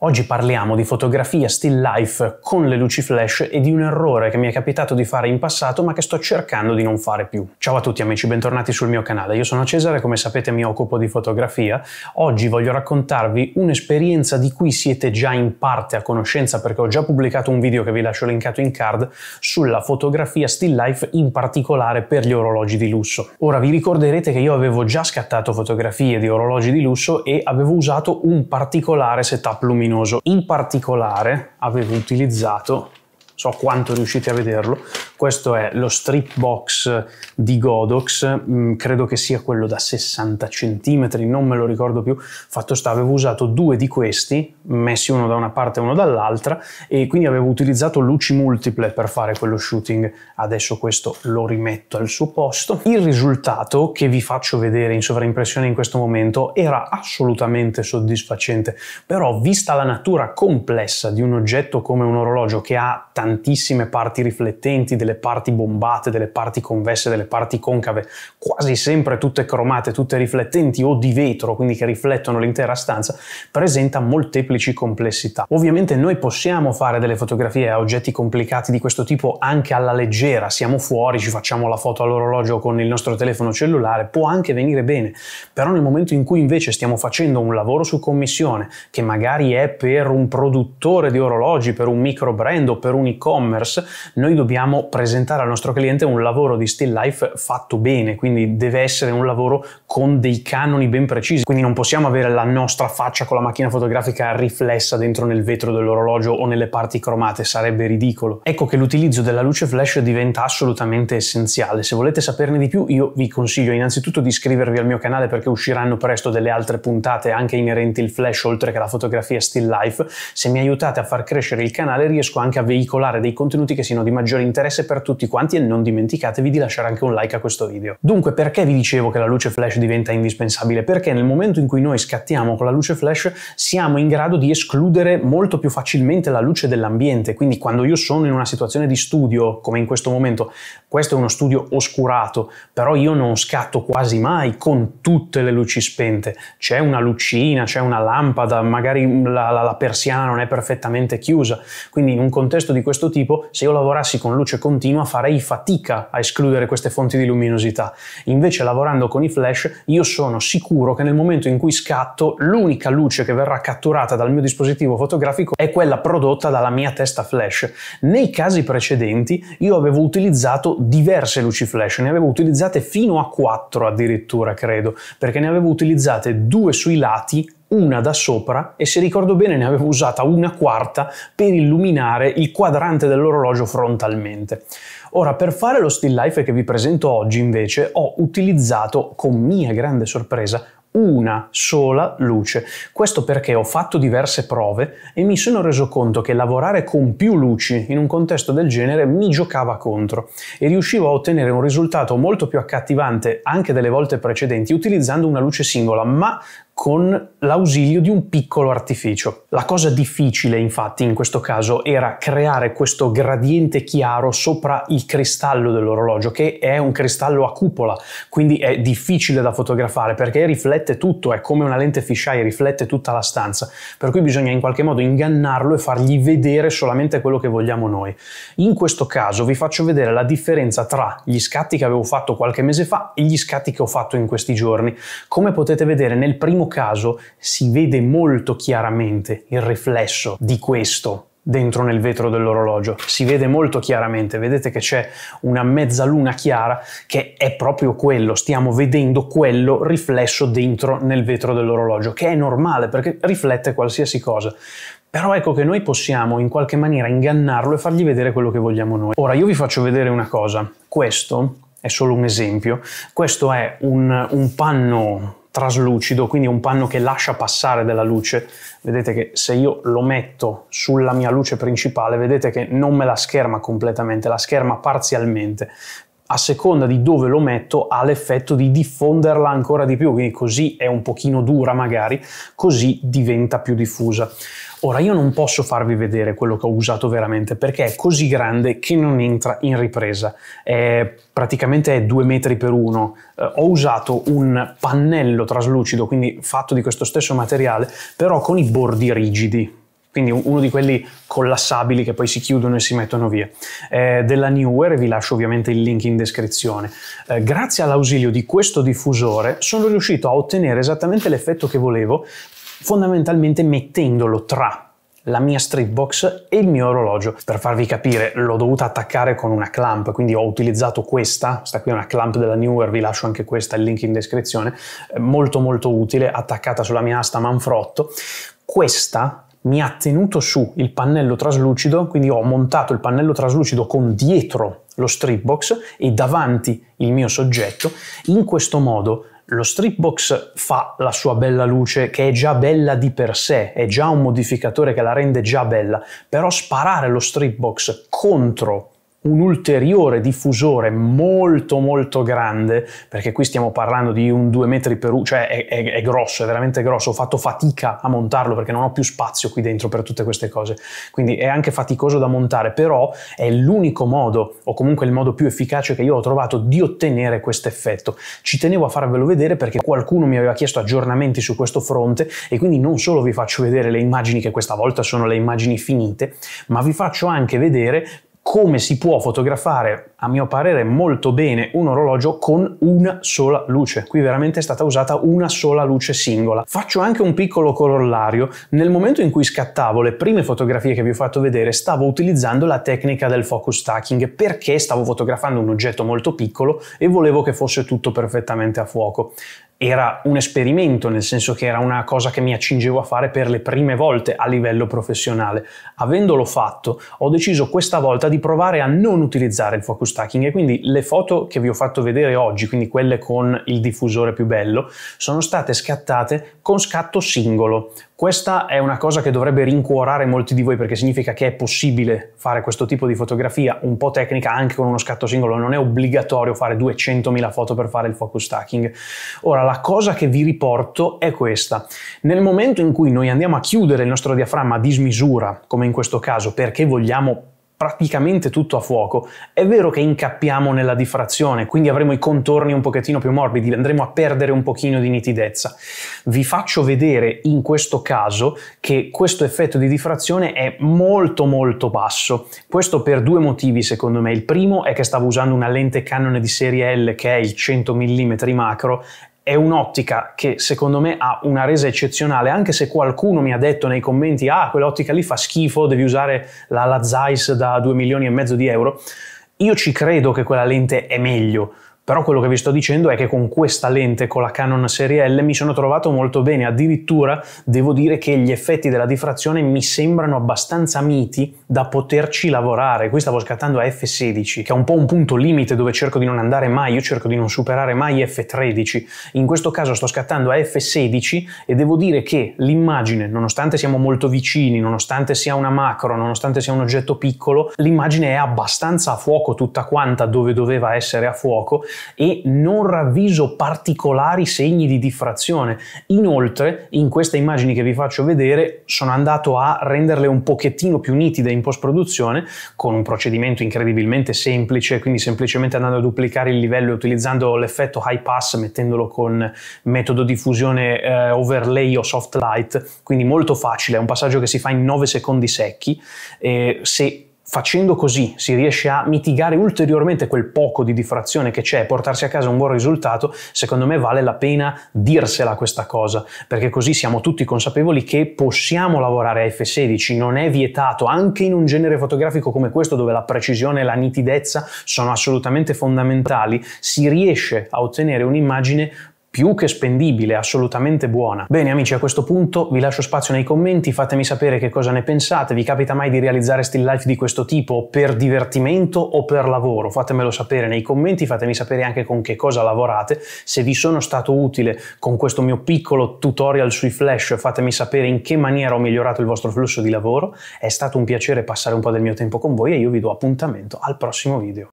Oggi parliamo di fotografia still life con le luci flash e di un errore che mi è capitato di fare in passato ma che sto cercando di non fare più. Ciao a tutti amici, bentornati sul mio canale. Io sono Cesare, come sapete mi occupo di fotografia. Oggi voglio raccontarvi un'esperienza di cui siete già in parte a conoscenza perché ho già pubblicato un video che vi lascio linkato in card sulla fotografia still life in particolare per gli orologi di lusso. Ora vi ricorderete che io avevo già scattato fotografie di orologi di lusso e avevo usato un particolare setup luminoso luminoso. In particolare avevo utilizzato, so quanto riuscite a vederlo, questo è lo strip box di Godox, mm, credo che sia quello da 60 cm, non me lo ricordo più. Fatto sta, avevo usato due di questi, messi uno da una parte e uno dall'altra, e quindi avevo utilizzato luci multiple per fare quello shooting. Adesso questo lo rimetto al suo posto. Il risultato che vi faccio vedere in sovraimpressione in questo momento era assolutamente soddisfacente, però vista la natura complessa di un oggetto come un orologio che ha tantissime parti riflettenti, delle parti bombate, delle parti convesse, delle parti concave, quasi sempre tutte cromate, tutte riflettenti o di vetro, quindi che riflettono l'intera stanza, presenta molteplici complessità. Ovviamente noi possiamo fare delle fotografie a oggetti complicati di questo tipo anche alla leggera, siamo fuori, ci facciamo la foto all'orologio con il nostro telefono cellulare, può anche venire bene, però nel momento in cui invece stiamo facendo un lavoro su commissione, che magari è per un produttore di orologi, per un micro brand o per un e-commerce, noi dobbiamo presentare al nostro cliente un lavoro di still life fatto bene, quindi deve essere un lavoro con dei canoni ben precisi, quindi non possiamo avere la nostra faccia con la macchina fotografica riflessa dentro nel vetro dell'orologio o nelle parti cromate, sarebbe ridicolo. Ecco che l'utilizzo della luce flash diventa assolutamente essenziale. Se volete saperne di più io vi consiglio innanzitutto di iscrivervi al mio canale perché usciranno presto delle altre puntate anche inerenti il flash oltre che la fotografia still life. Se mi aiutate a far crescere il canale riesco anche a veicolare dei contenuti che siano di maggiore interesse per tutti quanti e non dimenticatevi di lasciare anche un like a questo video. Dunque perché vi dicevo che la luce flash diventa indispensabile? Perché nel momento in cui noi scattiamo con la luce flash siamo in grado di escludere molto più facilmente la luce dell'ambiente, quindi quando io sono in una situazione di studio, come in questo momento, questo è uno studio oscurato, però io non scatto quasi mai con tutte le luci spente, c'è una lucina, c'è una lampada, magari la, la, la persiana non è perfettamente chiusa, quindi in un contesto di questo tipo, se io lavorassi con luce con continua farei fatica a escludere queste fonti di luminosità. Invece lavorando con i flash io sono sicuro che nel momento in cui scatto l'unica luce che verrà catturata dal mio dispositivo fotografico è quella prodotta dalla mia testa flash. Nei casi precedenti io avevo utilizzato diverse luci flash, ne avevo utilizzate fino a 4 addirittura credo, perché ne avevo utilizzate due sui lati una da sopra e se ricordo bene ne avevo usata una quarta per illuminare il quadrante dell'orologio frontalmente. Ora, per fare lo still life che vi presento oggi invece ho utilizzato, con mia grande sorpresa, una sola luce. Questo perché ho fatto diverse prove e mi sono reso conto che lavorare con più luci in un contesto del genere mi giocava contro e riuscivo a ottenere un risultato molto più accattivante anche delle volte precedenti utilizzando una luce singola, ma con l'ausilio di un piccolo artificio. La cosa difficile infatti in questo caso era creare questo gradiente chiaro sopra il cristallo dell'orologio che è un cristallo a cupola quindi è difficile da fotografare perché riflette tutto, è come una lente fisheye, riflette tutta la stanza per cui bisogna in qualche modo ingannarlo e fargli vedere solamente quello che vogliamo noi. In questo caso vi faccio vedere la differenza tra gli scatti che avevo fatto qualche mese fa e gli scatti che ho fatto in questi giorni. Come potete vedere nel primo caso si vede molto chiaramente il riflesso di questo dentro nel vetro dell'orologio. Si vede molto chiaramente, vedete che c'è una mezzaluna chiara che è proprio quello, stiamo vedendo quello riflesso dentro nel vetro dell'orologio, che è normale perché riflette qualsiasi cosa. Però ecco che noi possiamo in qualche maniera ingannarlo e fargli vedere quello che vogliamo noi. Ora io vi faccio vedere una cosa, questo è solo un esempio, questo è un, un panno traslucido, quindi un panno che lascia passare della luce. Vedete che se io lo metto sulla mia luce principale, vedete che non me la scherma completamente, la scherma parzialmente a seconda di dove lo metto ha l'effetto di diffonderla ancora di più, quindi così è un pochino dura magari, così diventa più diffusa. Ora io non posso farvi vedere quello che ho usato veramente perché è così grande che non entra in ripresa, è, praticamente è 2 metri per uno. Eh, ho usato un pannello traslucido, quindi fatto di questo stesso materiale, però con i bordi rigidi quindi uno di quelli collassabili che poi si chiudono e si mettono via. Eh, della Newer, vi lascio ovviamente il link in descrizione. Eh, grazie all'ausilio di questo diffusore sono riuscito a ottenere esattamente l'effetto che volevo, fondamentalmente mettendolo tra la mia box e il mio orologio. Per farvi capire, l'ho dovuta attaccare con una clamp, quindi ho utilizzato questa, sta qui è una clamp della Newer, vi lascio anche questa, il link in descrizione, eh, molto molto utile, attaccata sulla mia asta manfrotto. Questa mi ha tenuto su il pannello traslucido, quindi ho montato il pannello traslucido con dietro lo strip box e davanti il mio soggetto. In questo modo lo strip box fa la sua bella luce che è già bella di per sé, è già un modificatore che la rende già bella, però sparare lo strip box contro un ulteriore diffusore molto molto grande, perché qui stiamo parlando di un 2 metri per 1, cioè è, è, è, grosso, è veramente grosso, ho fatto fatica a montarlo perché non ho più spazio qui dentro per tutte queste cose, quindi è anche faticoso da montare, però è l'unico modo, o comunque il modo più efficace che io ho trovato di ottenere questo effetto. Ci tenevo a farvelo vedere perché qualcuno mi aveva chiesto aggiornamenti su questo fronte e quindi non solo vi faccio vedere le immagini che questa volta sono le immagini finite, ma vi faccio anche vedere come si può fotografare, a mio parere, molto bene un orologio con una sola luce. Qui veramente è stata usata una sola luce singola. Faccio anche un piccolo corollario. Nel momento in cui scattavo le prime fotografie che vi ho fatto vedere, stavo utilizzando la tecnica del focus stacking perché stavo fotografando un oggetto molto piccolo e volevo che fosse tutto perfettamente a fuoco era un esperimento, nel senso che era una cosa che mi accingevo a fare per le prime volte a livello professionale. Avendolo fatto, ho deciso questa volta di provare a non utilizzare il focus stacking e quindi le foto che vi ho fatto vedere oggi, quindi quelle con il diffusore più bello, sono state scattate con scatto singolo, questa è una cosa che dovrebbe rincuorare molti di voi perché significa che è possibile fare questo tipo di fotografia un po' tecnica anche con uno scatto singolo, non è obbligatorio fare 200.000 foto per fare il focus stacking. Ora la cosa che vi riporto è questa. Nel momento in cui noi andiamo a chiudere il nostro diaframma a dismisura, come in questo caso, perché vogliamo praticamente tutto a fuoco. È vero che incappiamo nella diffrazione, quindi avremo i contorni un pochettino più morbidi, andremo a perdere un pochino di nitidezza. Vi faccio vedere in questo caso che questo effetto di diffrazione è molto molto basso. Questo per due motivi secondo me. Il primo è che stavo usando una lente Canon di serie L che è il 100 mm macro è un'ottica che secondo me ha una resa eccezionale, anche se qualcuno mi ha detto nei commenti ah quell'ottica lì fa schifo, devi usare la, la Zeiss da 2 milioni e mezzo di euro, io ci credo che quella lente è meglio, però quello che vi sto dicendo è che con questa lente, con la Canon serie L, mi sono trovato molto bene, addirittura devo dire che gli effetti della diffrazione mi sembrano abbastanza miti da poterci lavorare. Qui stavo scattando a f16, che è un po' un punto limite dove cerco di non andare mai, io cerco di non superare mai f13. In questo caso sto scattando a f16 e devo dire che l'immagine, nonostante siamo molto vicini, nonostante sia una macro, nonostante sia un oggetto piccolo, l'immagine è abbastanza a fuoco tutta quanta dove doveva essere a fuoco e non ravviso particolari segni di diffrazione. Inoltre, in queste immagini che vi faccio vedere, sono andato a renderle un pochettino più nitide in post-produzione con un procedimento incredibilmente semplice, quindi semplicemente andando a duplicare il livello utilizzando l'effetto high pass, mettendolo con metodo di fusione eh, overlay o soft light, quindi molto facile, è un passaggio che si fa in 9 secondi secchi. Eh, se Facendo così si riesce a mitigare ulteriormente quel poco di diffrazione che c'è e portarsi a casa un buon risultato, secondo me vale la pena dirsela questa cosa, perché così siamo tutti consapevoli che possiamo lavorare a F16, non è vietato anche in un genere fotografico come questo dove la precisione e la nitidezza sono assolutamente fondamentali, si riesce a ottenere un'immagine più che spendibile, assolutamente buona. Bene amici, a questo punto vi lascio spazio nei commenti, fatemi sapere che cosa ne pensate, vi capita mai di realizzare still life di questo tipo per divertimento o per lavoro? Fatemelo sapere nei commenti, fatemi sapere anche con che cosa lavorate, se vi sono stato utile con questo mio piccolo tutorial sui flash, fatemi sapere in che maniera ho migliorato il vostro flusso di lavoro, è stato un piacere passare un po' del mio tempo con voi e io vi do appuntamento al prossimo video.